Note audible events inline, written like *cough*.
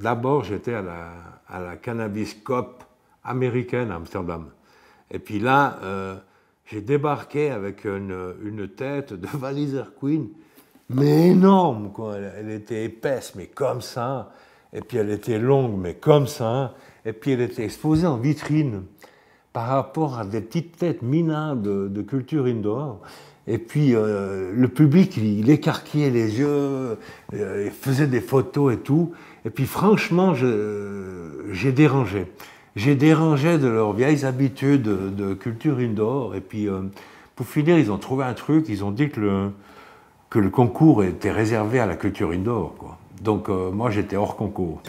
d'abord, j'étais à la, à Cannabis américaine à Amsterdam. Et puis là, euh, j'ai débarqué avec une, tête de valiser *laughs* queen, mais énorme, quoi. elle, était épaisse, mais comme ça. Et puis elle était longue, mais comme ça. Et puis elle était exposée en vitrine par rapport à des petites têtes minables de, culture indoor. Et puis euh, le public, il, écarquillait les yeux, euh, il faisait des photos et tout. Et puis franchement, j'ai dérangé. J'ai dérangé de leurs vieilles habitudes de, culture indoor. Et puis euh, pour finir, ils ont trouvé un truc, ils ont dit que le, que le concours était réservé à la culture indoor. Donc moi, j'étais hors concours.